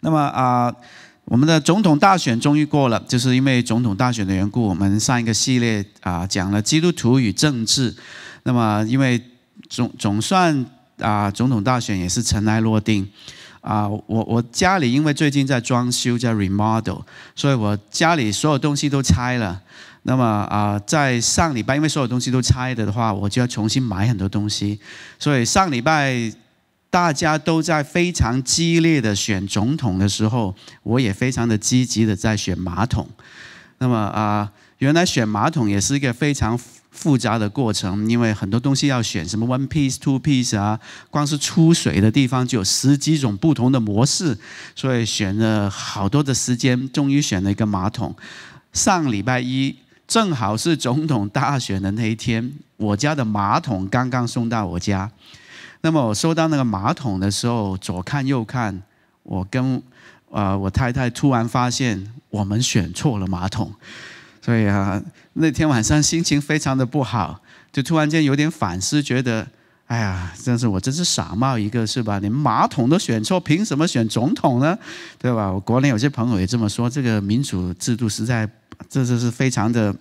那么啊，我们的总统大选终于过了，就是因为总统大选的缘故，我们上一个系列啊讲了基督徒与政治。那么因为总总算啊总统大选也是尘埃落定啊，我我家里因为最近在装修，在 remodel，所以我家里所有东西都拆了。那么啊，在上礼拜，因为所有东西都拆了的话，我就要重新买很多东西，所以上礼拜。大家都在非常激烈的选总统的时候，我也非常的积极的在选马桶。那么啊，原来选马桶也是一个非常复杂的过程，因为很多东西要选，什么 one piece two piece 啊，光是出水的地方就有十几种不同的模式，所以选了好多的时间，终于选了一个马桶。上礼拜一正好是总统大选的那一天，我家的马桶刚刚送到我家。那么我收到那个马桶的时候，左看右看，我跟啊我太太突然发现我们选错了马桶，所以啊那天晚上心情非常的不好，就突然间有点反思，觉得哎呀，真是我真是傻冒一个，是吧？连马桶都选错，凭什么选总统呢？对吧？我国内有些朋友也这么说，这个民主制度实在这就是非常的。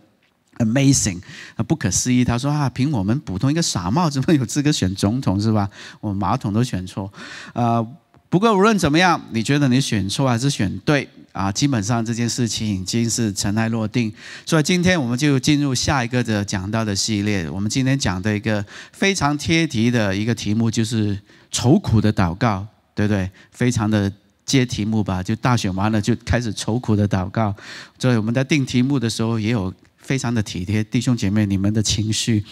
Amazing 啊，不可思议！他说啊，凭我们普通一个傻帽，怎么有资格选总统是吧？我们马桶都选错，啊！不过无论怎么样，你觉得你选错还是选对啊？基本上这件事情已经是尘埃落定。所以今天我们就进入下一个的讲到的系列。我们今天讲的一个非常贴题的一个题目就是愁苦的祷告，对不对？非常的接题目吧？就大选完了就开始愁苦的祷告。所以我们在定题目的时候也有。非常的体贴，弟兄姐妹，你们的情绪。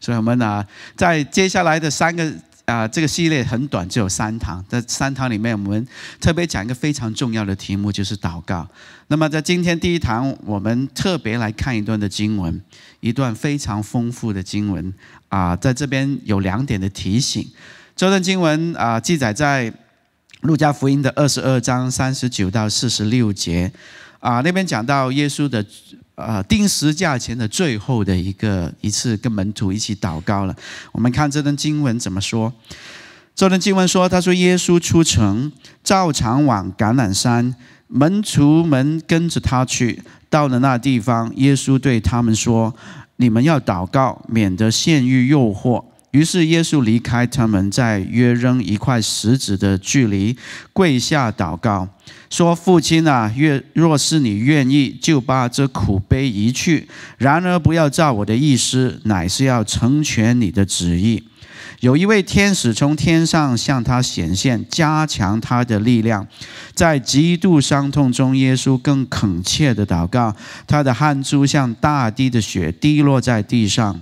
所以，我们啊，在接下来的三个啊，这个系列很短，只有三堂。在三堂里面，我们特别讲一个非常重要的题目，就是祷告。那么，在今天第一堂，我们特别来看一段的经文，一段非常丰富的经文啊。在这边有两点的提醒，这段经文啊，记载在路加福音的二十二章三十九到四十六节啊。那边讲到耶稣的。啊，定时价前的最后的一个一次跟门徒一起祷告了。我们看这段经文怎么说？这段经文说，他说耶稣出城，照常往橄榄山，门徒们跟着他去。到了那地方，耶稣对他们说：“你们要祷告，免得陷于诱惑。”于是耶稣离开他们，在约扔一块石子的距离跪下祷告，说：“父亲啊，若若是你愿意，就把这苦杯移去；然而不要照我的意思，乃是要成全你的旨意。”有一位天使从天上向他显现，加强他的力量。在极度伤痛中，耶稣更恳切的祷告，他的汗珠像大滴的血滴落在地上。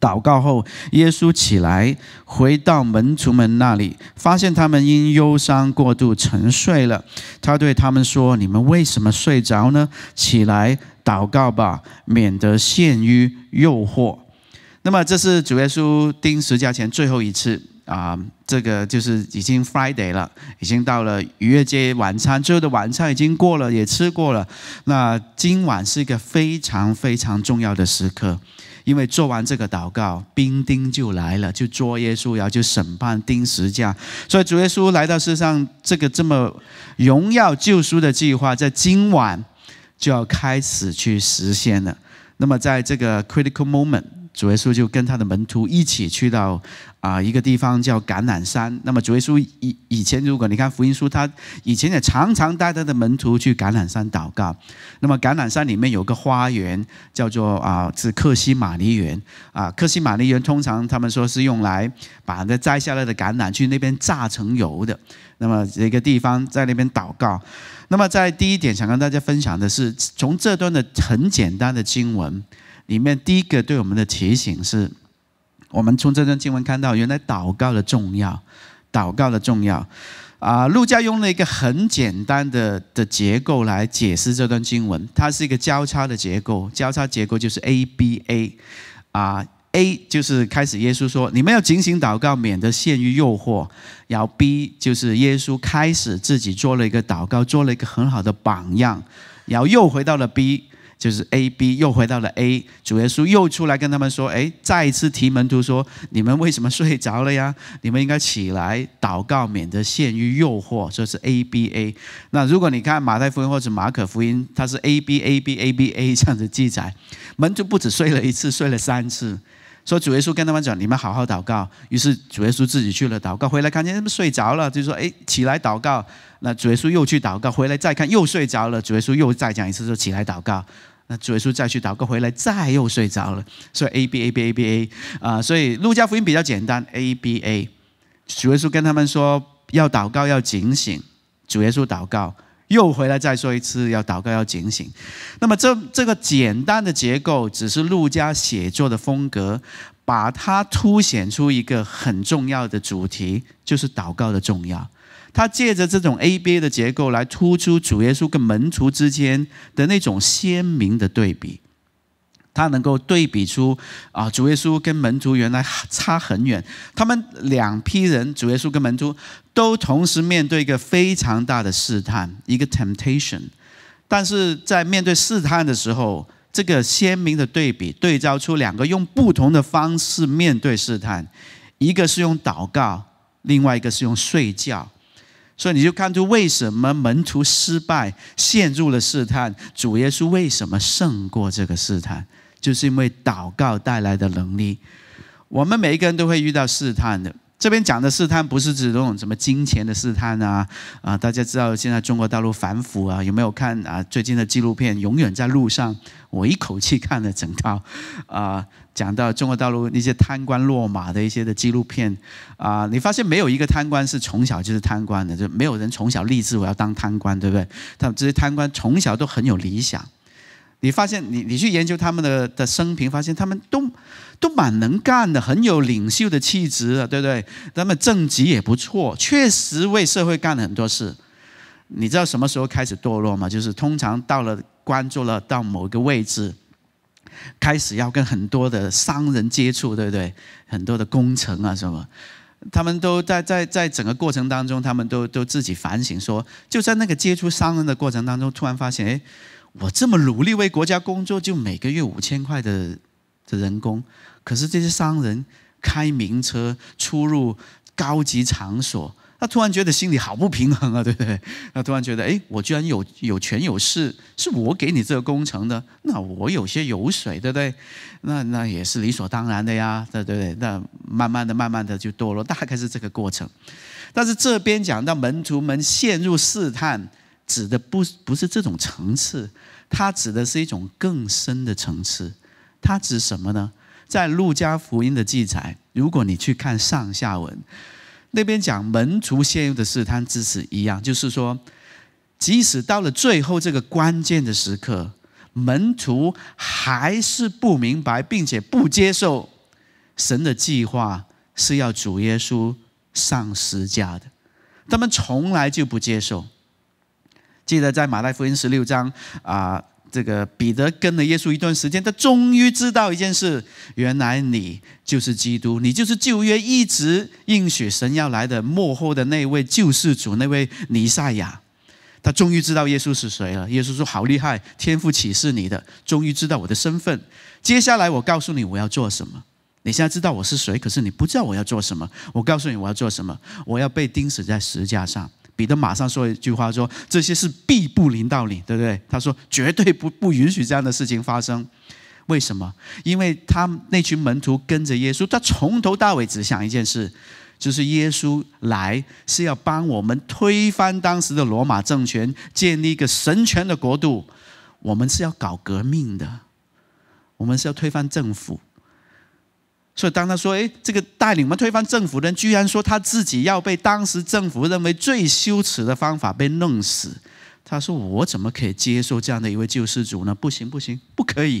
祷告后，耶稣起来，回到门徒们那里，发现他们因忧伤过度沉睡了。他对他们说：“你们为什么睡着呢？起来祷告吧，免得陷于诱惑。”那么，这是主耶稣钉十字架前最后一次啊。这个就是已经 Friday 了，已经到了逾越节晚餐，最后的晚餐已经过了，也吃过了。那今晚是一个非常非常重要的时刻。因为做完这个祷告，兵丁就来了，就捉耶稣，然后就审判钉十架。所以主耶稣来到世上，这个这么荣耀救赎的计划，在今晚就要开始去实现了。那么在这个 critical moment。主耶稣就跟他的门徒一起去到啊一个地方叫橄榄山。那么主耶稣以以前如果你看福音书，他以前也常常带他的门徒去橄榄山祷告。那么橄榄山里面有个花园叫做啊是克西玛尼园啊克西玛尼园通常他们说是用来把那摘下来的橄榄去那边榨成油的。那么这个地方在那边祷告。那么在第一点想跟大家分享的是从这段的很简单的经文。里面第一个对我们的提醒是，我们从这段经文看到，原来祷告的重要，祷告的重要。啊，路加用了一个很简单的的结构来解释这段经文，它是一个交叉的结构，交叉结构就是 A B A。啊，A 就是开始，耶稣说，你们要警醒祷告，免得陷于诱惑。然后 B 就是耶稣开始自己做了一个祷告，做了一个很好的榜样。然后又回到了 B。就是 A B 又回到了 A，主耶稣又出来跟他们说：“哎，再一次提门徒说，你们为什么睡着了呀？你们应该起来祷告，免得陷于诱惑。”这是 A B A。那如果你看马太福音或者马可福音，它是 A B A B A B A 这样子记载，门徒不止睡了一次，睡了三次。说主耶稣跟他们讲：“你们好好祷告。”于是主耶稣自己去了祷告，回来看见他们睡着了，就说：“哎，起来祷告。”那主耶稣又去祷告，回来再看又睡着了，主耶稣又再讲一次说：“起来祷告。”那主耶稣再去祷告回来，再又睡着了，所以 A B A B A B A 啊，所以路加福音比较简单，A B A。主耶稣跟他们说要祷告要警醒，主耶稣祷告又回来再说一次要祷告要警醒，那么这这个简单的结构只是路加写作的风格，把它凸显出一个很重要的主题，就是祷告的重要。他借着这种 A B A 的结构来突出主耶稣跟门徒之间的那种鲜明的对比，他能够对比出啊，主耶稣跟门徒原来差很远。他们两批人，主耶稣跟门徒都同时面对一个非常大的试探，一个 temptation。但是在面对试探的时候，这个鲜明的对比对照出两个用不同的方式面对试探，一个是用祷告，另外一个是用睡觉。所以你就看出为什么门徒失败，陷入了试探；主耶稣为什么胜过这个试探？就是因为祷告带来的能力。我们每一个人都会遇到试探的。这边讲的试探，不是指那种什么金钱的试探啊啊！大家知道现在中国大陆反腐啊，有没有看啊？最近的纪录片《永远在路上》，我一口气看了整套啊，讲到中国大陆那些贪官落马的一些的纪录片啊，你发现没有一个贪官是从小就是贪官的，就没有人从小立志我要当贪官，对不对？他们这些贪官从小都很有理想。你发现，你你去研究他们的的生平，发现他们都都蛮能干的，很有领袖的气质，对不对？他们政绩也不错，确实为社会干了很多事。你知道什么时候开始堕落吗？就是通常到了关注了，到某个位置，开始要跟很多的商人接触，对不对？很多的工程啊什么，他们都在在在整个过程当中，他们都都自己反省说，就在那个接触商人的过程当中，突然发现，哎。我这么努力为国家工作，就每个月五千块的的人工，可是这些商人开名车出入高级场所，他突然觉得心里好不平衡啊，对不对？他突然觉得，哎，我居然有有权有势，是我给你这个工程的，那我有些油水，对不对？那那也是理所当然的呀，对不对？那慢慢的、慢慢的就堕落，大概是这个过程。但是这边讲到门徒们陷入试探。指的不不是这种层次，它指的是一种更深的层次。它指什么呢？在路加福音的记载，如果你去看上下文，那边讲门徒陷入的试探之时一样，就是说，即使到了最后这个关键的时刻，门徒还是不明白，并且不接受神的计划是要主耶稣上十架的。他们从来就不接受。记得在马太福音十六章啊，这个彼得跟了耶稣一段时间，他终于知道一件事：原来你就是基督，你就是旧约一直应许神要来的幕后的那位救世主，那位尼赛亚。他终于知道耶稣是谁了。耶稣说：“好厉害，天赋启示你的，终于知道我的身份。接下来我告诉你我要做什么。你现在知道我是谁，可是你不知道我要做什么。我告诉你我要做什么，我要被钉死在石架上。”彼得马上说一句话，说：“这些是必不临道理，对不对？”他说：“绝对不不允许这样的事情发生。”为什么？因为他那群门徒跟着耶稣，他从头到尾只想一件事，就是耶稣来是要帮我们推翻当时的罗马政权，建立一个神权的国度。我们是要搞革命的，我们是要推翻政府。所以，当他说：“哎，这个带领我们推翻政府的人，居然说他自己要被当时政府认为最羞耻的方法被弄死。”他说：“我怎么可以接受这样的一位救世主呢？不行，不行，不可以，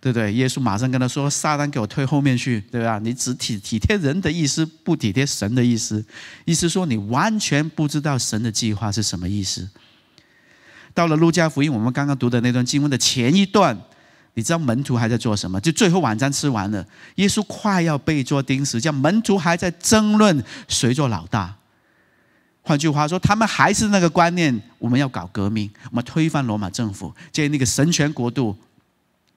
对不对？”耶稣马上跟他说：“撒旦，给我推后面去，对吧？你只体体贴人的意思，不体贴神的意思，意思说你完全不知道神的计划是什么意思。”到了路加福音，我们刚刚读的那段经文的前一段。你知道门徒还在做什么？就最后晚餐吃完了，耶稣快要被做钉死，叫门徒还在争论谁做老大。换句话说，他们还是那个观念：我们要搞革命，我们推翻罗马政府，建立那个神权国度。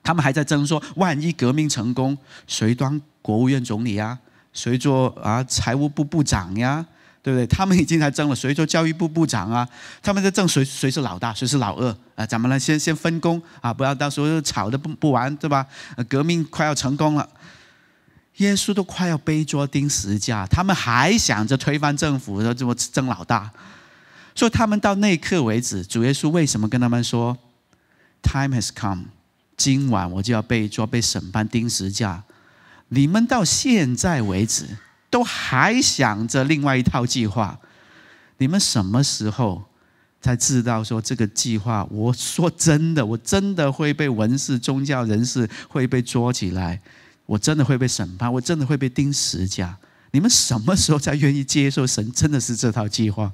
他们还在争说，万一革命成功，谁当国务院总理呀？谁做啊财务部部长呀？对不对？他们已经在争了，所以说教育部部长啊，他们在争谁谁是老大，谁是老二啊？咱们呢，先先分工啊，不要到时候吵得不不完，对吧？革命快要成功了，耶稣都快要被捉钉十字架，他们还想着推翻政府，说怎么争老大？所以他们到那一刻为止，主耶稣为什么跟他们说，Time has come，今晚我就要被捉被审判钉十字架？你们到现在为止。都还想着另外一套计划，你们什么时候才知道说这个计划？我说真的，我真的会被文士、宗教人士会被捉起来，我真的会被审判，我真的会被钉十家。你们什么时候才愿意接受神真的是这套计划？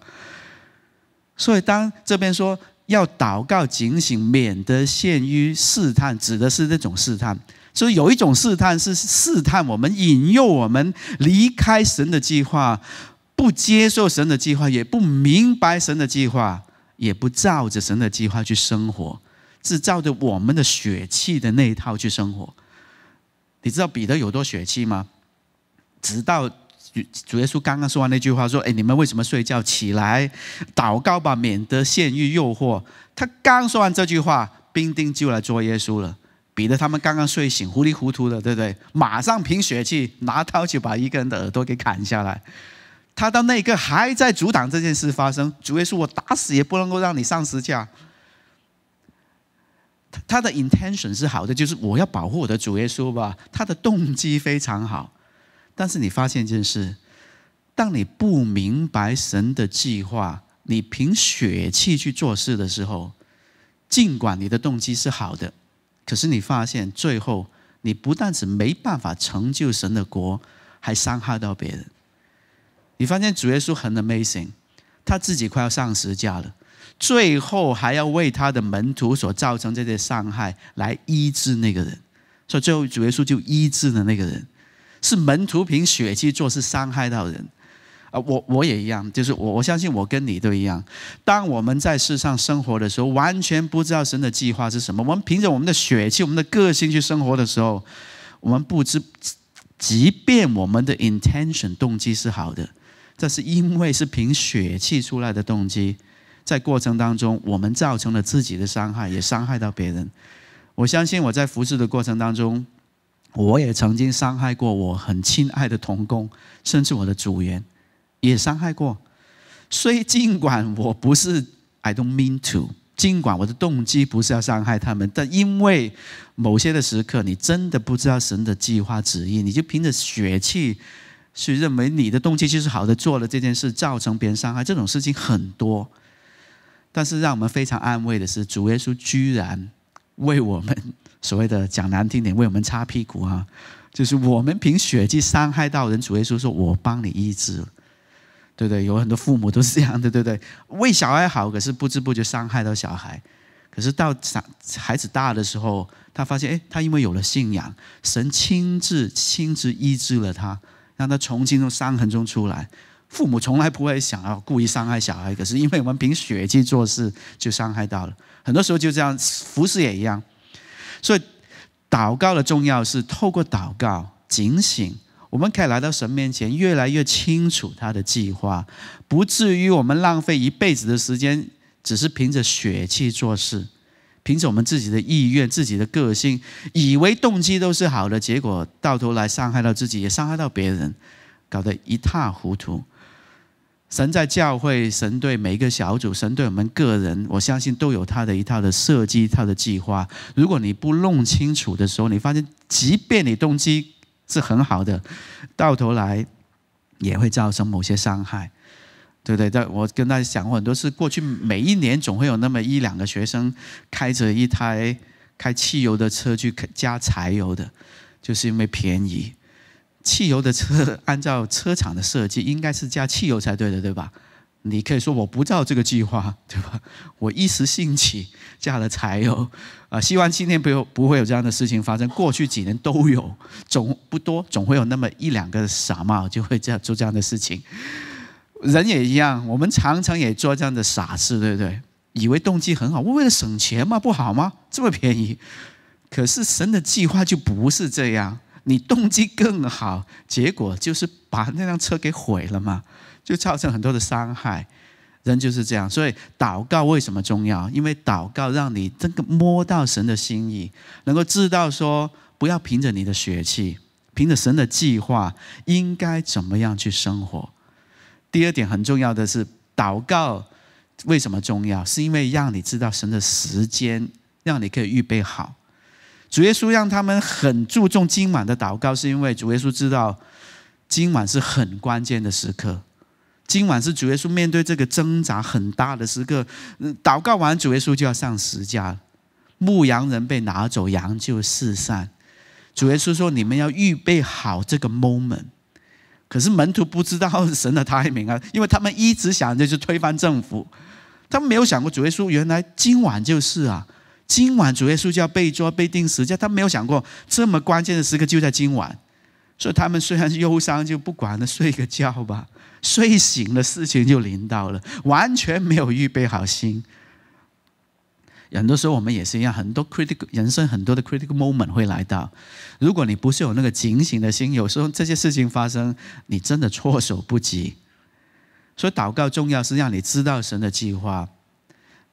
所以，当这边说要祷告警醒，免得陷于试探，指的是那种试探。所以有一种试探，是试探我们，引诱我们离开神的计划，不接受神的计划，也不明白神的计划，也不照着神的计划去生活，是照着我们的血气的那一套去生活。你知道彼得有多血气吗？直到主耶稣刚刚说完那句话，说：“哎，你们为什么睡觉？起来，祷告吧，免得陷于诱惑。”他刚说完这句话，兵丁就来捉耶稣了。比得他们刚刚睡醒，糊里糊涂的，对不对？马上凭血气拿刀就把一个人的耳朵给砍下来。他到那一刻还在阻挡这件事发生，主耶稣我打死也不能够让你上十架。他的 intention 是好的，就是我要保护我的主耶稣吧。他的动机非常好，但是你发现一件事：当你不明白神的计划，你凭血气去做事的时候，尽管你的动机是好的。可是你发现，最后你不但是没办法成就神的国，还伤害到别人。你发现主耶稣很 amazing，他自己快要上十架了，最后还要为他的门徒所造成这些伤害来医治那个人。所以最后主耶稣就医治了那个人，是门徒凭血去做，是伤害到人。啊，我我也一样，就是我我相信我跟你都一样。当我们在世上生活的时候，完全不知道神的计划是什么。我们凭着我们的血气、我们的个性去生活的时候，我们不知，即便我们的 intention 动机是好的，这是因为是凭血气出来的动机，在过程当中，我们造成了自己的伤害，也伤害到别人。我相信我在服侍的过程当中，我也曾经伤害过我很亲爱的童工，甚至我的组员。也伤害过，所以尽管我不是 I don't mean to，尽管我的动机不是要伤害他们，但因为某些的时刻，你真的不知道神的计划旨意，你就凭着血气去认为你的动机就是好的，做了这件事造成别人伤害，这种事情很多。但是让我们非常安慰的是，主耶稣居然为我们所谓的讲难听点，为我们擦屁股啊，就是我们凭血气伤害到人，主耶稣说：“我帮你医治。”对对，有很多父母都是这样的，对不对？为小孩好，可是不知不觉伤害到小孩。可是到孩子大的时候，他发现，哎，他因为有了信仰，神亲自亲自医治了他，让他重新从伤痕中出来。父母从来不会想要故意伤害小孩，可是因为我们凭血气做事，就伤害到了。很多时候就这样，服侍也一样。所以，祷告的重要是透过祷告警醒。我们可以来到神面前，越来越清楚他的计划，不至于我们浪费一辈子的时间，只是凭着血气做事，凭着我们自己的意愿、自己的个性，以为动机都是好的，结果到头来伤害到自己，也伤害到别人，搞得一塌糊涂。神在教会，神对每一个小组，神对我们个人，我相信都有他的一套的设计、一套的计划。如果你不弄清楚的时候，你发现，即便你动机，是很好的，到头来也会造成某些伤害，对不对？但我跟大家讲过很多次，过去每一年总会有那么一两个学生开着一台开汽油的车去加柴油的，就是因为便宜。汽油的车按照车厂的设计应该是加汽油才对的，对吧？你可以说我不照这个计划，对吧？我一时兴起加了柴油。啊，希望今天不有不会有这样的事情发生。过去几年都有，总不多，总会有那么一两个傻帽就会这样做这样的事情。人也一样，我们常常也做这样的傻事，对不对？以为动机很好，我为了省钱嘛，不好吗？这么便宜，可是神的计划就不是这样。你动机更好，结果就是把那辆车给毁了嘛，就造成很多的伤害。人就是这样，所以祷告为什么重要？因为祷告让你真的摸到神的心意，能够知道说不要凭着你的血气，凭着神的计划应该怎么样去生活。第二点很重要的是，祷告为什么重要？是因为让你知道神的时间，让你可以预备好。主耶稣让他们很注重今晚的祷告，是因为主耶稣知道今晚是很关键的时刻。今晚是主耶稣面对这个挣扎很大的时刻。祷告完，主耶稣就要上十字架了。牧羊人被拿走，羊就四散。主耶稣说：“你们要预备好这个 moment。”可是门徒不知道神的 timing 啊，因为他们一直想就推翻政府，他们没有想过主耶稣原来今晚就是啊，今晚主耶稣就要被捉、被钉十字架。他没有想过这么关键的时刻就在今晚，所以他们虽然是忧伤，就不管了，睡个觉吧。睡醒了，事情就临到了，完全没有预备好心。很多时候我们也是一样，很多 critical 人生很多的 critical moment 会来到。如果你不是有那个警醒的心，有时候这些事情发生，你真的措手不及。所以祷告重要是让你知道神的计划，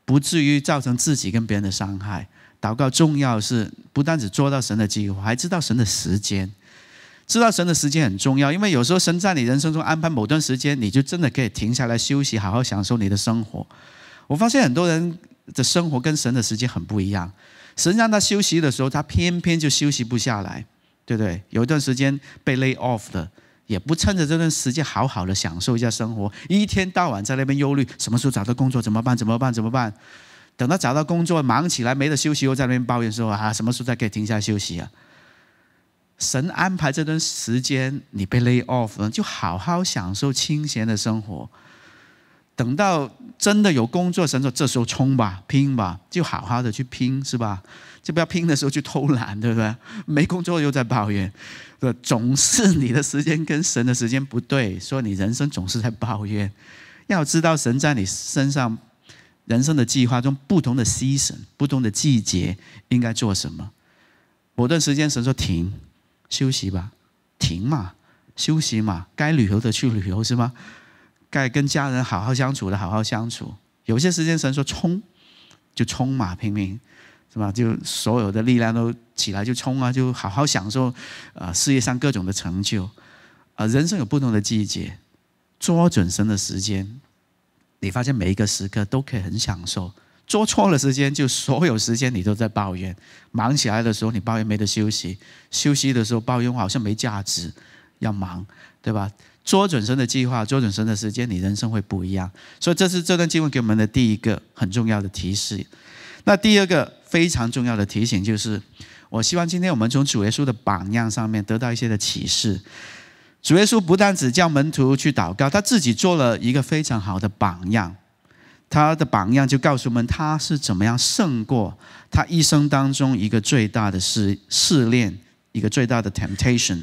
不至于造成自己跟别人的伤害。祷告重要是不但只做到神的计划，还知道神的时间。知道神的时间很重要，因为有时候神在你人生中安排某段时间，你就真的可以停下来休息，好好享受你的生活。我发现很多人的生活跟神的时间很不一样。神让他休息的时候，他偏偏就休息不下来，对不对？有一段时间被 lay off 的。也不趁着这段时间好好的享受一下生活，一天到晚在那边忧虑，什么时候找到工作？怎么办？怎么办？怎么办？等到找到工作，忙起来没得休息，又在那边抱怨说：“啊，什么时候才可以停下休息啊？”神安排这段时间你被 lay off，就好好享受清闲的生活。等到真的有工作，神说这时候冲吧、拼吧，就好好的去拼，是吧？就不要拼的时候去偷懒，对不对？没工作又在抱怨，总是你的时间跟神的时间不对，所以你人生总是在抱怨。要知道神在你身上人生的计划中，不同的 season、不同的季节应该做什么。某段时间神说停。休息吧，停嘛，休息嘛，该旅游的去旅游是吗？该跟家人好好相处的好好相处。有些时间神说冲，就冲嘛拼命，是吧？就所有的力量都起来就冲啊，就好好享受啊，事业上各种的成就啊，人生有不同的季节，捉准神的时间，你发现每一个时刻都可以很享受。做错了时间，就所有时间你都在抱怨；忙起来的时候你抱怨没得休息，休息的时候抱怨好像没价值，要忙，对吧？做准神的计划，做准神的时间，你人生会不一样。所以这是这段经文给我们的第一个很重要的提示。那第二个非常重要的提醒就是，我希望今天我们从主耶稣的榜样上面得到一些的启示。主耶稣不但只叫门徒去祷告，他自己做了一个非常好的榜样。他的榜样就告诉我们，他是怎么样胜过他一生当中一个最大的试试炼，一个最大的 temptation。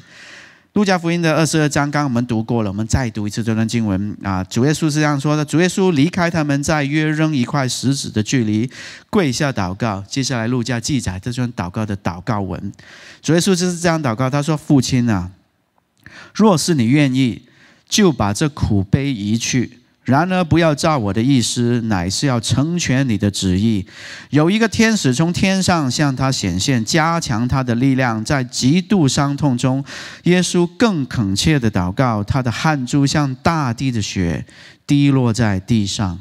路加福音的二十二章，刚我们读过了，我们再读一次这段经文啊。主耶稣是这样说的：主耶稣离开他们，在约扔一块石子的距离，跪下祷告。接下来路加记载这段祷告的祷告文。主耶稣就是这样祷告，他说：“父亲啊，若是你愿意，就把这苦杯移去。”然而不要照我的意思，乃是要成全你的旨意。有一个天使从天上向他显现，加强他的力量。在极度伤痛中，耶稣更恳切的祷告，他的汗珠像大滴的血滴落在地上。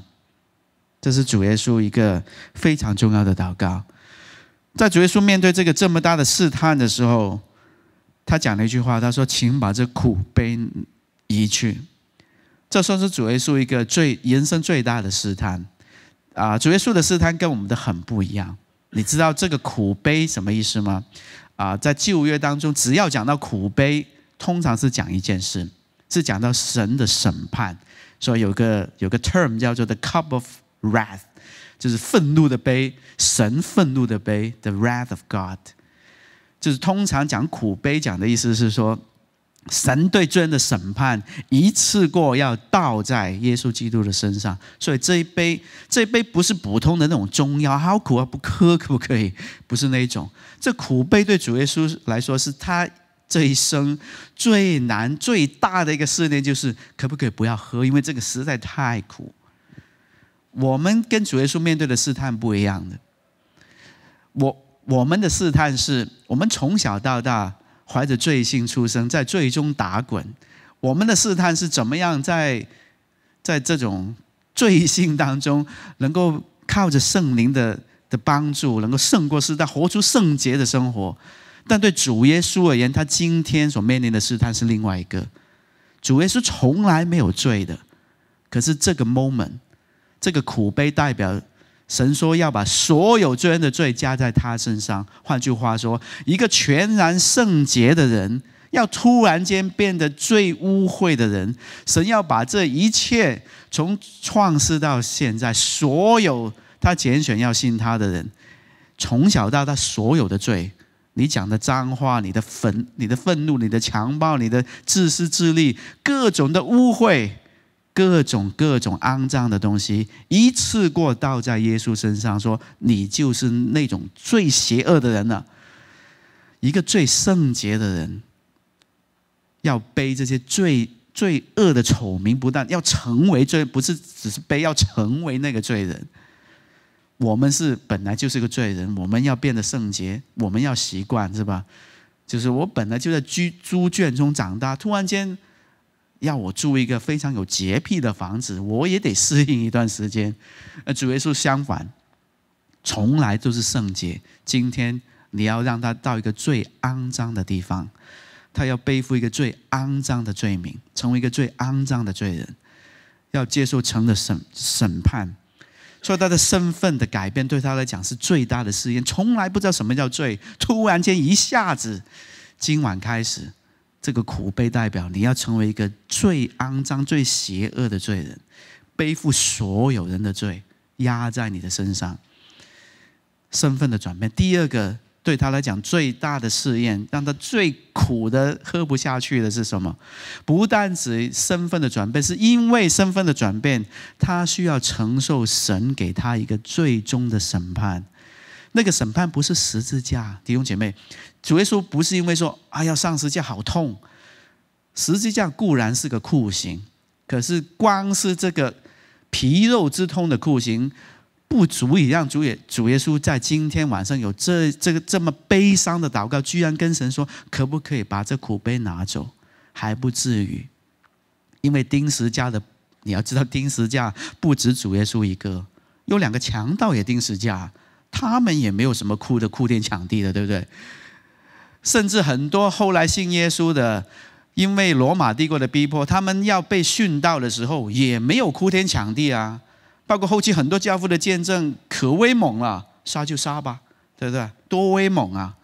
这是主耶稣一个非常重要的祷告。在主耶稣面对这个这么大的试探的时候，他讲了一句话，他说：“请把这苦悲移去。”这算是主耶稣一个最人生最大的试探啊！主耶稣的试探跟我们的很不一样。你知道这个苦悲什么意思吗？啊，在旧约当中，只要讲到苦悲，通常是讲一件事，是讲到神的审判。所以有个有个 term 叫做 the cup of wrath，就是愤怒的杯，神愤怒的杯，the wrath of God。就是通常讲苦悲讲的意思是说。神对罪人的审判一次过要倒在耶稣基督的身上，所以这一杯，这一杯不是普通的那种中药，好苦啊！不喝可不可以？不是那一种，这苦杯对主耶稣来说是他这一生最难最大的一个试炼，就是可不可以不要喝？因为这个实在太苦。我们跟主耶稣面对的试探不一样的，我我们的试探是我们从小到大。怀着罪性出生，在最终打滚，我们的试探是怎么样在在这种罪性当中，能够靠着圣灵的的帮助，能够胜过试探，活出圣洁的生活。但对主耶稣而言，他今天所面临的试探是另外一个。主耶稣从来没有罪的，可是这个 moment，这个苦悲代表。神说要把所有罪人的罪加在他身上。换句话说，一个全然圣洁的人，要突然间变得最污秽的人。神要把这一切，从创世到现在，所有他拣选要信他的人，从小到大所有的罪，你讲的脏话，你的愤，你的愤怒，你的强暴，你的自私自利，各种的污秽。各种各种肮脏的东西，一次过倒在耶稣身上，说你就是那种最邪恶的人了。一个最圣洁的人，要背这些罪罪恶的丑名，不但要成为罪，不是只是背，要成为那个罪人。我们是本来就是个罪人，我们要变得圣洁，我们要习惯，是吧？就是我本来就在猪猪圈中长大，突然间。要我住一个非常有洁癖的房子，我也得适应一段时间。呃，主耶稣相反，从来都是圣洁。今天你要让他到一个最肮脏的地方，他要背负一个最肮脏的罪名，成为一个最肮脏的罪人，要接受成的审审判。所以他的身份的改变对他来讲是最大的试验。从来不知道什么叫罪，突然间一下子，今晚开始。这个苦被代表你要成为一个最肮脏、最邪恶的罪人，背负所有人的罪压在你的身上。身份的转变，第二个对他来讲最大的试验，让他最苦的喝不下去的是什么？不但指身份的转变，是因为身份的转变，他需要承受神给他一个最终的审判。那个审判不是十字架，弟兄姐妹。主耶稣不是因为说啊要上十字架好痛，十字架固然是个酷刑，可是光是这个皮肉之痛的酷刑，不足以让主耶主耶稣在今天晚上有这这个这么悲伤的祷告。居然跟神说，可不可以把这苦杯拿走？还不至于，因为钉十字架的，你要知道钉十字架不止主耶稣一个，有两个强盗也钉十字架，他们也没有什么哭的哭天抢地的，对不对？甚至很多后来信耶稣的，因为罗马帝国的逼迫，他们要被殉道的时候也没有哭天抢地啊。包括后期很多教父的见证，可威猛了，杀就杀吧，对不对？多威猛啊！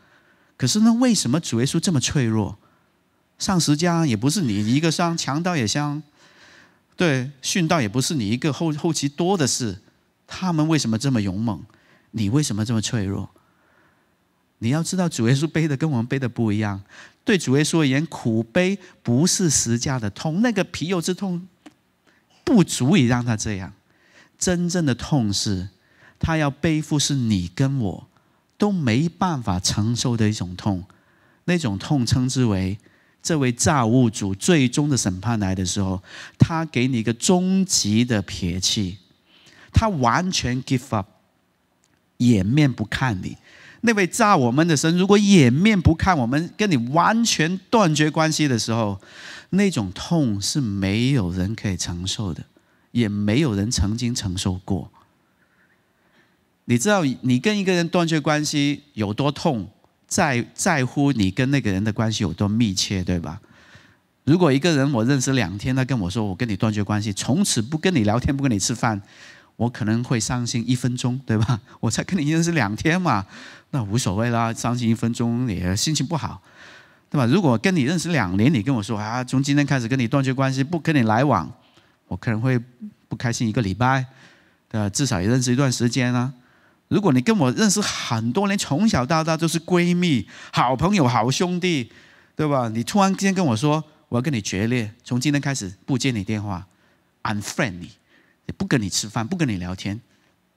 可是那为什么主耶稣这么脆弱？上十家也不是你一个伤，强盗也伤，对，殉道也不是你一个，后后期多的是。他们为什么这么勇猛？你为什么这么脆弱？你要知道，主耶稣背的跟我们背的不一样。对主耶稣而言，苦悲不是十架的痛，那个皮肉之痛不足以让他这样。真正的痛是，他要背负是你跟我都没办法承受的一种痛。那种痛称之为这位造物主最终的审判来的时候，他给你一个终极的撇弃，他完全 give up，颜面不看你。那位炸我们的神，如果掩面不看我们，跟你完全断绝关系的时候，那种痛是没有人可以承受的，也没有人曾经承受过。你知道，你跟一个人断绝关系有多痛，在在乎你跟那个人的关系有多密切，对吧？如果一个人我认识两天，他跟我说我跟你断绝关系，从此不跟你聊天，不跟你吃饭，我可能会伤心一分钟，对吧？我才跟你认识两天嘛。那无所谓啦，伤心一分钟也心情不好，对吧？如果跟你认识两年，你跟我说啊，从今天开始跟你断绝关系，不跟你来往，我可能会不开心一个礼拜，对吧？至少也认识一段时间啊。如果你跟我认识很多年，从小到大都是闺蜜、好朋友、好兄弟，对吧？你突然间跟我说我要跟你决裂，从今天开始不接你电话，unfriend 你，也不跟你吃饭，不跟你聊天，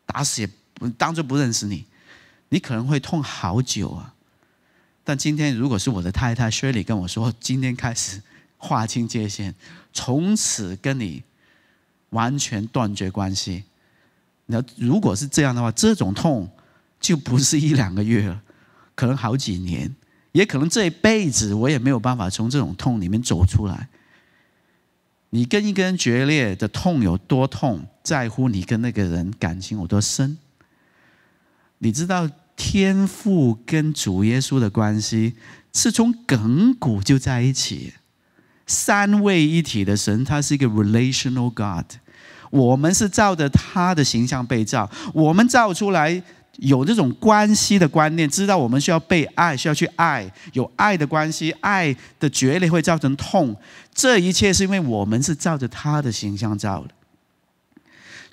打死也不当做不认识你。你可能会痛好久啊！但今天如果是我的太太 Shirley 跟我说，今天开始划清界限，从此跟你完全断绝关系，那如果是这样的话，这种痛就不是一两个月了，可能好几年，也可能这一辈子我也没有办法从这种痛里面走出来。你跟一个人决裂的痛有多痛，在乎你跟那个人感情有多深，你知道？天父跟主耶稣的关系是从亘骨就在一起，三位一体的神，他是一个 relational God，我们是照着他的形象被造，我们造出来有这种关系的观念，知道我们需要被爱，需要去爱，有爱的关系，爱的决裂会造成痛，这一切是因为我们是照着他的形象造的。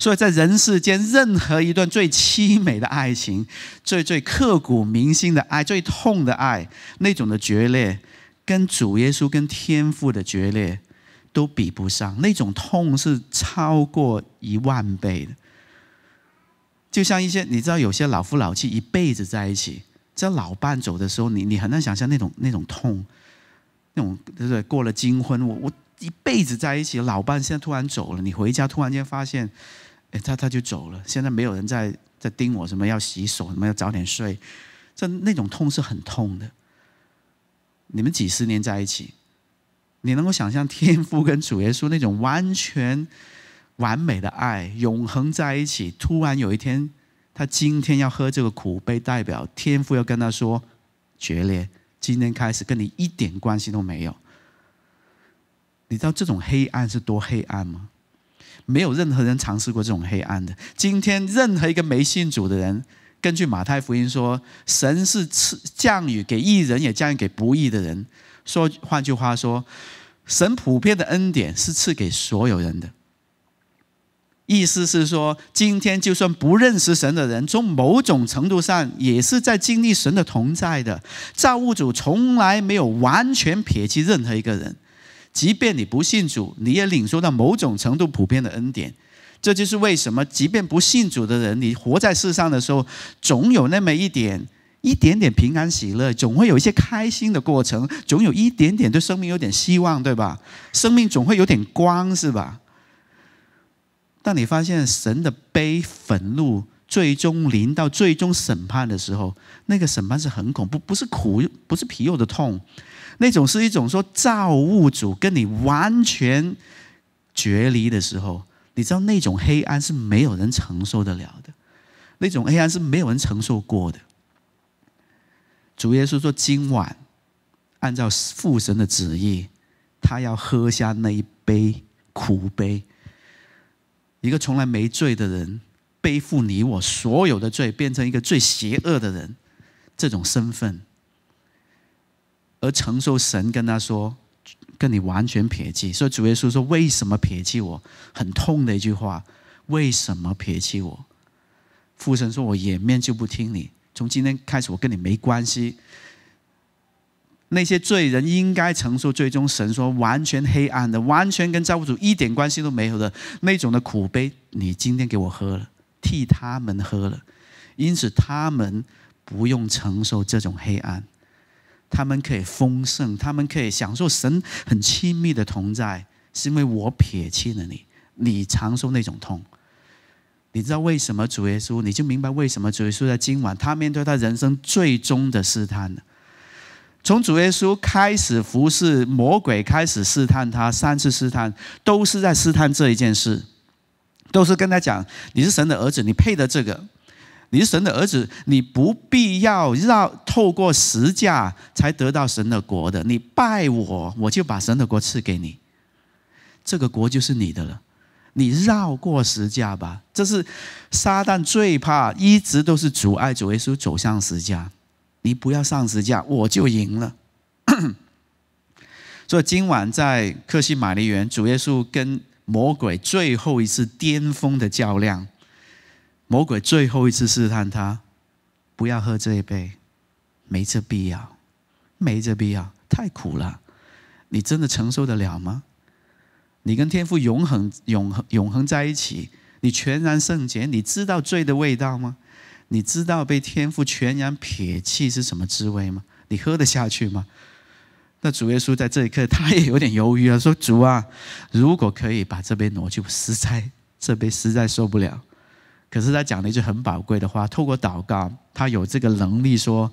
所以在人世间，任何一段最凄美的爱情，最最刻骨铭心的爱，最痛的爱，那种的决裂，跟主耶稣跟天父的决裂，都比不上那种痛是超过一万倍的。就像一些你知道，有些老夫老妻一辈子在一起，在老伴走的时候，你你很难想象那种那种痛，那种就是过了金婚，我我一辈子在一起，老伴现在突然走了，你回家突然间发现。哎，他他就走了。现在没有人在在盯我，什么要洗手，什么要早点睡，这那种痛是很痛的。你们几十年在一起，你能够想象天父跟主耶稣那种完全完美的爱，永恒在一起。突然有一天，他今天要喝这个苦杯，代表天父要跟他说决裂。今天开始跟你一点关系都没有。你知道这种黑暗是多黑暗吗？没有任何人尝试过这种黑暗的。今天，任何一个没信主的人，根据马太福音说，神是赐降雨给义人，也降雨给不义的人。说换句话说，神普遍的恩典是赐给所有人的。意思是说，今天就算不认识神的人，从某种程度上也是在经历神的同在的。造物主从来没有完全撇弃任何一个人。即便你不信主，你也领受到某种程度普遍的恩典。这就是为什么，即便不信主的人，你活在世上的时候，总有那么一点、一点点平安喜乐，总会有一些开心的过程，总有一点点对生命有点希望，对吧？生命总会有点光，是吧？当你发现，神的悲愤怒，最终临到最终审判的时候，那个审判是很恐怖，不是苦，不是皮肉的痛。那种是一种说造物主跟你完全决离的时候，你知道那种黑暗是没有人承受得了的，那种黑暗是没有人承受过的。主耶稣说：“今晚，按照父神的旨意，他要喝下那一杯苦杯。一个从来没罪的人，背负你我所有的罪，变成一个最邪恶的人，这种身份。”而承受神跟他说，跟你完全撇弃。所以主耶稣说：“为什么撇弃我？”很痛的一句话：“为什么撇弃我？”父神说：“我掩面就不听你。从今天开始，我跟你没关系。”那些罪人应该承受最终神说完全黑暗的、完全跟造物主一点关系都没有的那种的苦悲，你今天给我喝了，替他们喝了，因此他们不用承受这种黑暗。他们可以丰盛，他们可以享受神很亲密的同在，是因为我撇弃了你，你承受那种痛。你知道为什么主耶稣？你就明白为什么主耶稣在今晚他面对他人生最终的试探从主耶稣开始服侍魔鬼，开始试探他三次试探，都是在试探这一件事，都是跟他讲：“你是神的儿子，你配得这个。”你是神的儿子，你不必要绕透过十架才得到神的国的。你拜我，我就把神的国赐给你，这个国就是你的了。你绕过十架吧，这是撒旦最怕，一直都是阻碍主耶稣走向十架。你不要上十架，我就赢了。所以今晚在克西玛丽园，主耶稣跟魔鬼最后一次巅峰的较量。魔鬼最后一次试探他：“不要喝这一杯，没这必要，没这必要，太苦了，你真的承受得了吗？你跟天父永恒、永恒、永恒在一起，你全然圣洁，你知道罪的味道吗？你知道被天父全然撇弃是什么滋味吗？你喝得下去吗？”那主耶稣在这一刻，他也有点犹豫了，说：“主啊，如果可以把这杯挪去，实在这杯实在受不了。”可是他讲了一句很宝贵的话：，透过祷告，他有这个能力说：“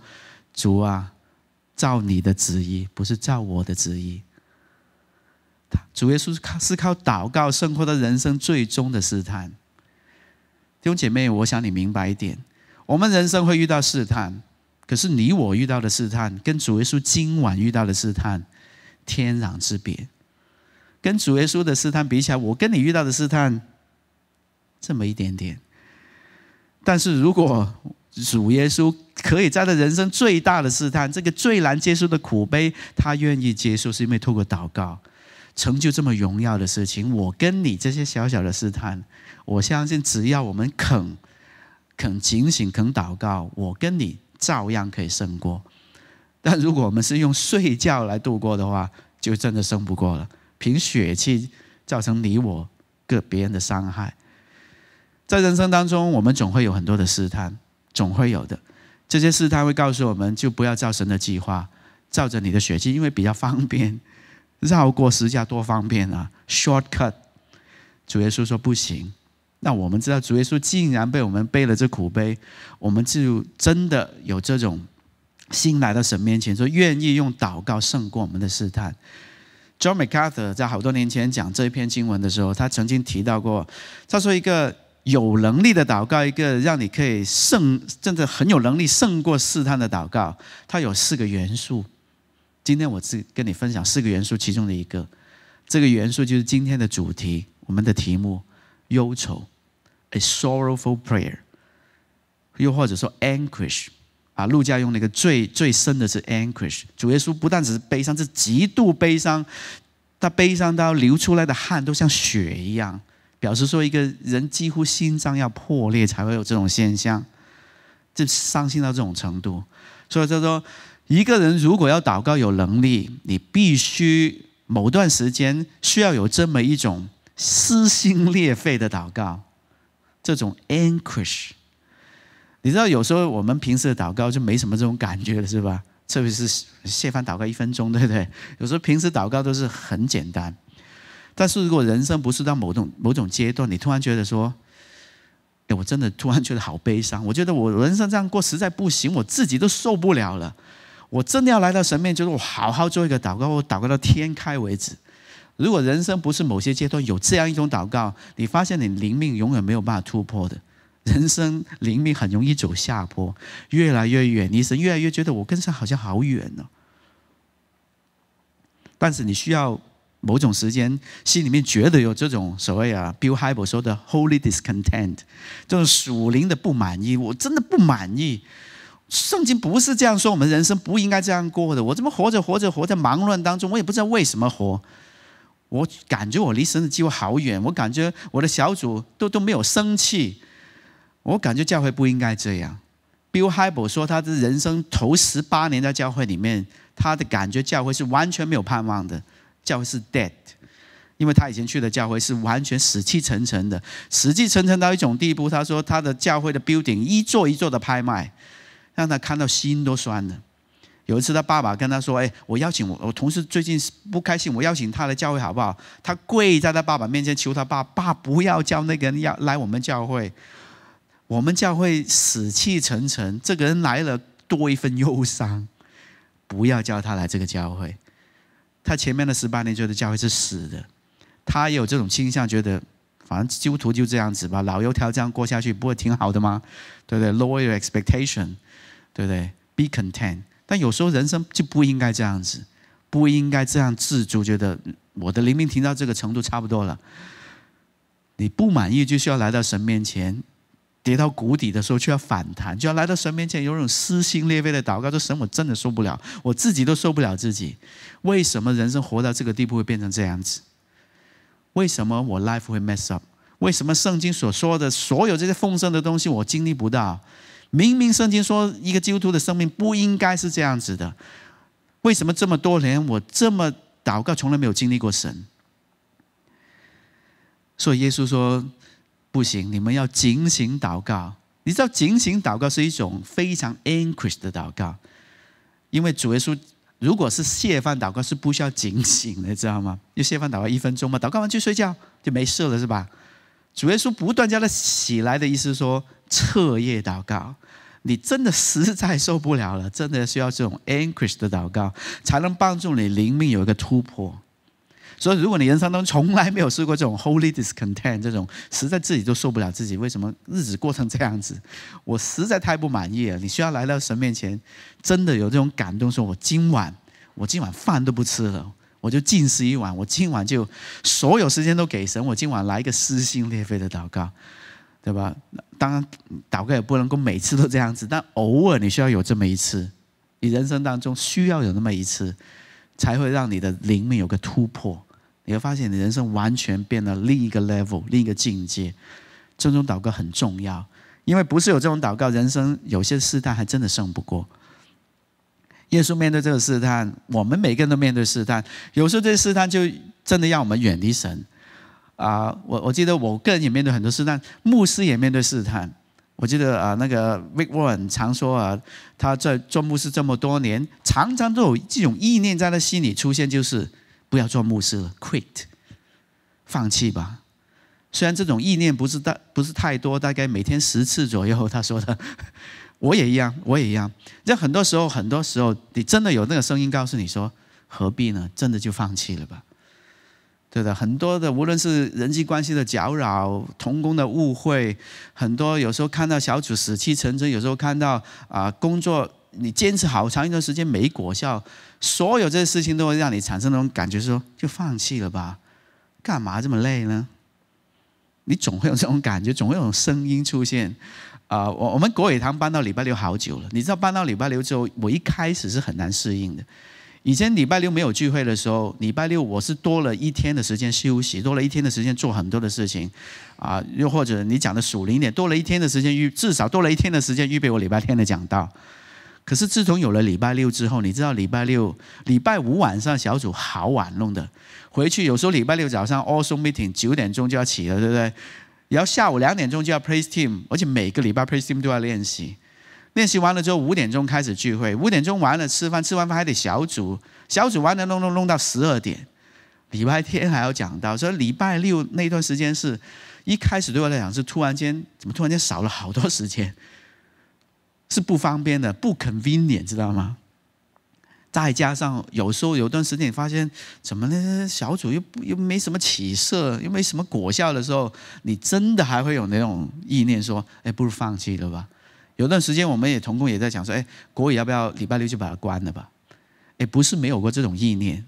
主啊，照你的旨意，不是照我的旨意。”主耶稣是靠祷告胜过他人生最终的试探。弟兄姐妹，我想你明白一点：，我们人生会遇到试探，可是你我遇到的试探，跟主耶稣今晚遇到的试探天壤之别。跟主耶稣的试探比起来，我跟你遇到的试探，这么一点点。但是如果主耶稣可以在他人生最大的试探、这个最难接受的苦悲，他愿意接受，是因为透过祷告成就这么荣耀的事情。我跟你这些小小的试探，我相信只要我们肯肯警醒、肯祷告，我跟你照样可以胜过。但如果我们是用睡觉来度过的话，就真的胜不过了。凭血气造成你我个别人的伤害。在人生当中，我们总会有很多的试探，总会有的。这些试探会告诉我们，就不要照神的计划，照着你的血迹，因为比较方便，绕过十字架多方便啊！Shortcut。主耶稣说不行。那我们知道，主耶稣竟然被我们背了这苦杯，我们就真的有这种心来到神面前，说愿意用祷告胜过我们的试探。John MacArthur 在好多年前讲这一篇经文的时候，他曾经提到过，他说一个。有能力的祷告，一个让你可以胜，真的很有能力胜过试探的祷告。它有四个元素，今天我只跟你分享四个元素其中的一个。这个元素就是今天的主题，我们的题目：忧愁，a sorrowful prayer，又或者说 anguish。啊，路加用那个最最深的是 anguish。主耶稣不但只是悲伤，是极度悲伤，他悲伤到流出来的汗都像血一样。表示说，一个人几乎心脏要破裂才会有这种现象，就伤心到这种程度。所以他说，一个人如果要祷告有能力，你必须某段时间需要有这么一种撕心裂肺的祷告，这种 anguish。你知道，有时候我们平时祷告就没什么这种感觉了，是吧？特别是谢凡祷告一分钟，对不对？有时候平时祷告都是很简单。但是如果人生不是到某种某种阶段，你突然觉得说，哎，我真的突然觉得好悲伤。我觉得我人生这样过实在不行，我自己都受不了了。我真的要来到神面前，就是我好好做一个祷告，我祷告到天开为止。如果人生不是某些阶段有这样一种祷告，你发现你灵命永远没有办法突破的，人生灵命很容易走下坡，越来越远，你是越来越觉得我跟上好像好远了。但是你需要。某种时间，心里面觉得有这种所谓啊，Bill Hybel 说的 “Holy Discontent”，这种属灵的不满意，我真的不满意。圣经不是这样说，我们人生不应该这样过的。我怎么活着活着活在忙乱当中？我也不知道为什么活。我感觉我离神的机会好远。我感觉我的小组都都没有生气。我感觉教会不应该这样。Bill Hybel 说，他的人生头十八年在教会里面，他的感觉教会是完全没有盼望的。教会是 dead，因为他以前去的教会是完全死气沉沉的，死气沉沉到一种地步。他说他的教会的 building 一座一座的拍卖，让他看到心都酸了。有一次他爸爸跟他说：“哎，我邀请我我同事最近不开心，我邀请他来教会好不好？”他跪在他爸爸面前求他爸爸不要叫那个人要来我们教会，我们教会死气沉沉，这个人来了多一份忧伤，不要叫他来这个教会。他前面的十八年觉得教会是死的，他也有这种倾向，觉得反正基督徒就这样子吧，老油条这样过下去不会挺好的吗？对不对？Lower your expectation，对不对？Be content。但有时候人生就不应该这样子，不应该这样自足，觉得我的灵命停到这个程度差不多了。你不满意就需要来到神面前。跌到谷底的时候，却要反弹，就要来到神面前，有种撕心裂肺的祷告。说神，我真的受不了，我自己都受不了自己。为什么人生活到这个地步会变成这样子？为什么我 life 会 mess up？为什么圣经所说的所有这些丰盛的东西我经历不到？明明圣经说一个基督徒的生命不应该是这样子的。为什么这么多年我这么祷告，从来没有经历过神？所以耶稣说。不行，你们要警醒祷告。你知道，警醒祷告是一种非常 a n c i s h 的祷告，因为主耶稣如果是谢饭祷告是不需要警醒的，知道吗？因为谢饭祷告一分钟嘛，祷告完就睡觉就没事了，是吧？主耶稣不断叫他起来的意思，说彻夜祷告。你真的实在受不了了，真的需要这种 a n c i s h 的祷告，才能帮助你灵命有一个突破。所以，如果你人生当中从来没有试过这种 holy discontent，这种实在自己都受不了自己，为什么日子过成这样子？我实在太不满意了。你需要来到神面前，真的有这种感动，说我今晚我今晚饭都不吃了，我就进食一碗，我今晚就所有时间都给神，我今晚来一个撕心裂肺的祷告，对吧？当然，祷告也不能够每次都这样子，但偶尔你需要有这么一次，你人生当中需要有那么一次，才会让你的灵命有个突破。你会发现，你人生完全变了另一个 level，另一个境界。这种祷告很重要，因为不是有这种祷告，人生有些试探还真的胜不过。耶稣面对这个试探，我们每个人都面对试探。有时候这试探就真的让我们远离神啊！我我记得我个人也面对很多试探，牧师也面对试探。我记得啊，那个 Rick Warren 常说啊，他在做牧师这么多年，常常都有这种意念在他心里出现，就是。不要做牧师了，quit，放弃吧。虽然这种意念不是大，不是太多，大概每天十次左右，他说的。我也一样，我也一样。这很多时候，很多时候，你真的有那个声音告诉你说：“何必呢？”真的就放弃了吧。对的，很多的，无论是人际关系的搅扰、同工的误会，很多有时候看到小组死气沉沉，有时候看到啊工作。你坚持好长一段时间没果效，所有这些事情都会让你产生那种感觉，说就放弃了吧？干嘛这么累呢？你总会有这种感觉，总会有声音出现。啊，我我们国语堂搬到礼拜六好久了，你知道搬到礼拜六之后，我一开始是很难适应的。以前礼拜六没有聚会的时候，礼拜六我是多了一天的时间休息，多了一天的时间做很多的事情。啊，又或者你讲的属灵点，多了一天的时间预，至少多了一天的时间预备我礼拜天的讲道。可是自从有了礼拜六之后，你知道礼拜六、礼拜五晚上小组好晚弄的，回去有时候礼拜六早上 all s o meeting 九点钟就要起了，对不对？然后下午两点钟就要 praise team，而且每个礼拜 praise team 都要练习。练习完了之后五点钟开始聚会，五点钟完了吃饭，吃完饭还得小组，小组完了弄弄弄到十二点，礼拜天还要讲到，所以礼拜六那段时间是一开始对我来讲是突然间怎么突然间少了好多时间。是不方便的，不 convenient，知道吗？再加上有时候有段时间，你发现怎么呢？小组又不又没什么起色，又没什么果效的时候，你真的还会有那种意念，说：“哎，不如放弃了吧。”有段时间，我们也同工也在讲说：“哎，国语要不要礼拜六就把它关了吧？”哎，不是没有过这种意念，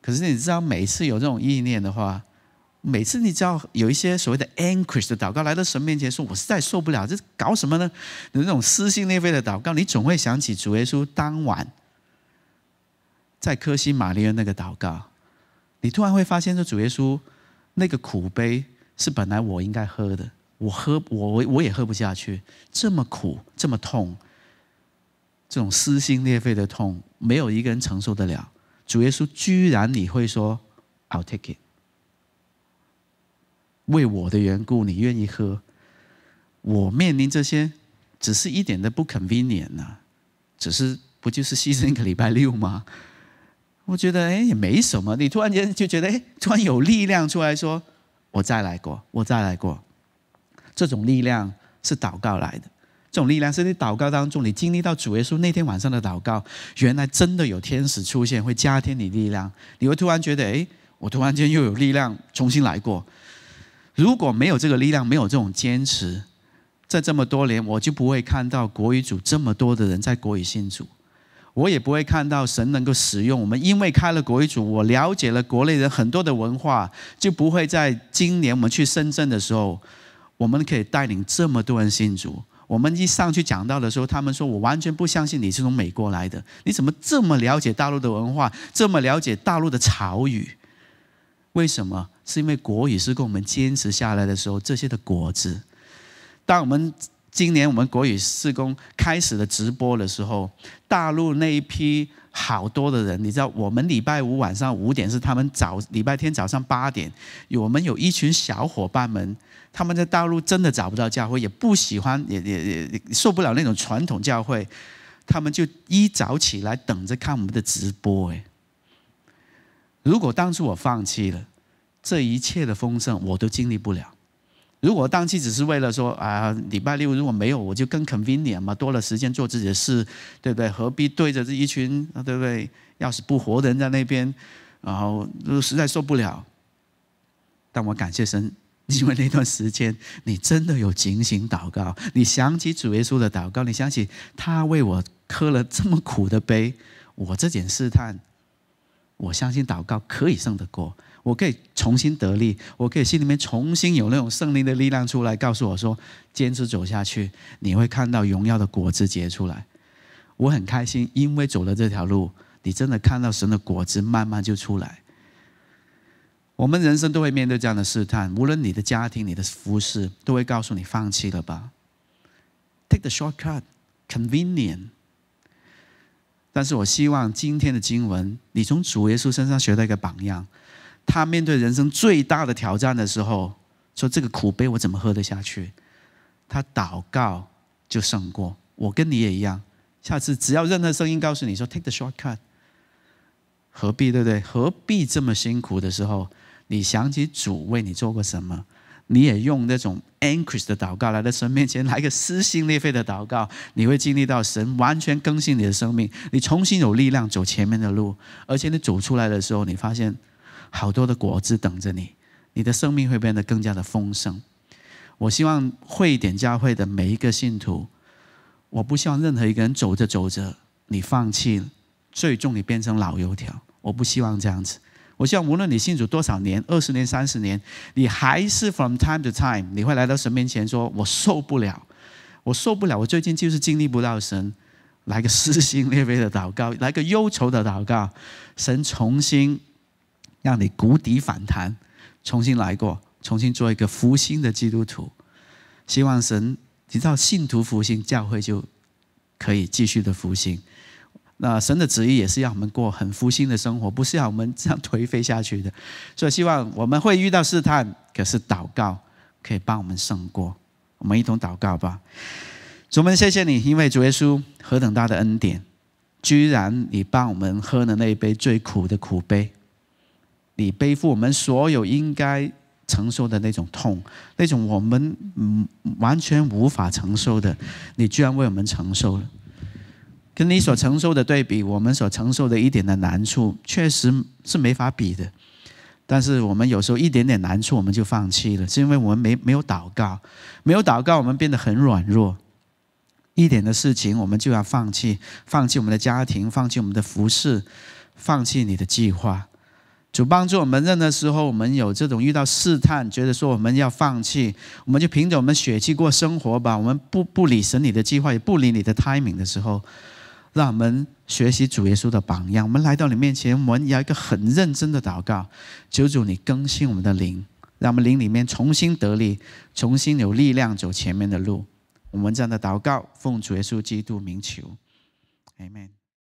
可是你知道，每次有这种意念的话。每次你知道有一些所谓的 anguish 的祷告来到神面前，说我实在受不了，这搞什么呢？有那种撕心裂肺的祷告，你总会想起主耶稣当晚在科西玛利恩那个祷告。你突然会发现，说主耶稣那个苦杯是本来我应该喝的，我喝，我我也喝不下去，这么苦，这么痛，这种撕心裂肺的痛，没有一个人承受得了。主耶稣居然你会说，I'll take it。为我的缘故，你愿意喝？我面临这些，只是一点都不 convenient 呐，只是不就是牺牲一个礼拜六吗？我觉得哎也没什么。你突然间就觉得哎，突然有力量出来说，我再来过，我再来过。这种力量是祷告来的，这种力量是你祷告当中你经历到主耶稣那天晚上的祷告，原来真的有天使出现，会加添你力量，你会突然觉得哎，我突然间又有力量重新来过。如果没有这个力量，没有这种坚持，在这么多年，我就不会看到国语组这么多的人在国语信主，我也不会看到神能够使用我们。因为开了国语组，我了解了国内人很多的文化，就不会在今年我们去深圳的时候，我们可以带领这么多人信主。我们一上去讲到的时候，他们说我完全不相信你是从美国来的，你怎么这么了解大陆的文化，这么了解大陆的潮语？为什么？是因为国语是跟我们坚持下来的时候，这些的果子。当我们今年我们国语施工开始的直播的时候，大陆那一批好多的人，你知道，我们礼拜五晚上五点是他们早礼拜天早上八点，我们有一群小伙伴们，他们在大陆真的找不到教会，也不喜欢，也也也受不了那种传统教会，他们就一早起来等着看我们的直播，诶，如果当初我放弃了这一切的丰盛，我都经历不了。如果当初只是为了说啊，礼拜六如果没有，我就更 convenient 嘛，多了时间做自己的事，对不对？何必对着这一群，对不对？要是不活的人在那边，然后实在受不了。但我感谢神，因为那段时间你真的有警醒祷告，你想起主耶稣的祷告，你想起他为我磕了这么苦的碑，我这点试探。我相信祷告可以胜得过，我可以重新得力，我可以心里面重新有那种圣灵的力量出来，告诉我说：坚持走下去，你会看到荣耀的果子结出来。我很开心，因为走了这条路，你真的看到神的果子慢慢就出来。我们人生都会面对这样的试探，无论你的家庭、你的服饰，都会告诉你放弃了吧？Take the shortcut，convenient。但是我希望今天的经文，你从主耶稣身上学到一个榜样，他面对人生最大的挑战的时候，说这个苦杯我怎么喝得下去？他祷告就胜过。我跟你也一样，下次只要任何声音告诉你说 “take the shortcut”，何必对不对？何必这么辛苦的时候，你想起主为你做过什么？你也用那种 a n g u i s h 的祷告来到神面前，来个撕心裂肺的祷告，你会经历到神完全更新你的生命，你重新有力量走前面的路，而且你走出来的时候，你发现好多的果子等着你，你的生命会变得更加的丰盛。我希望会点教会的每一个信徒，我不希望任何一个人走着走着你放弃了，最终你变成老油条，我不希望这样子。我希望无论你信主多少年，二十年、三十年，你还是 from time to time，你会来到神面前说：“我受不了，我受不了，我最近就是经历不到神，来个撕心裂肺的祷告，来个忧愁的祷告，神重新让你谷底反弹，重新来过，重新做一个复兴的基督徒。希望神，只要信徒复兴，教会就可以继续的复兴。”那神的旨意也是让我们过很复兴的生活，不是让我们这样颓废下去的。所以希望我们会遇到试探，可是祷告可以帮我们胜过。我们一同祷告吧，主们谢谢你，因为主耶稣何等大的恩典，居然你帮我们喝了那一杯最苦的苦杯，你背负我们所有应该承受的那种痛，那种我们嗯完全无法承受的，你居然为我们承受了。跟你所承受的对比，我们所承受的一点的难处，确实是没法比的。但是我们有时候一点点难处，我们就放弃了，是因为我们没没有祷告，没有祷告，我们变得很软弱。一点的事情，我们就要放弃，放弃我们的家庭，放弃我们的服饰，放弃你的计划。主帮助我们，任何时候我们有这种遇到试探，觉得说我们要放弃，我们就凭着我们血气过生活吧。我们不不理神你的计划，也不理你的 timing 的时候。让我们学习主耶稣的榜样。我们来到你面前，我们要一个很认真的祷告，求主你更新我们的灵，让我们灵里面重新得力，重新有力量走前面的路。我们这样的祷告，奉主耶稣基督名求，e n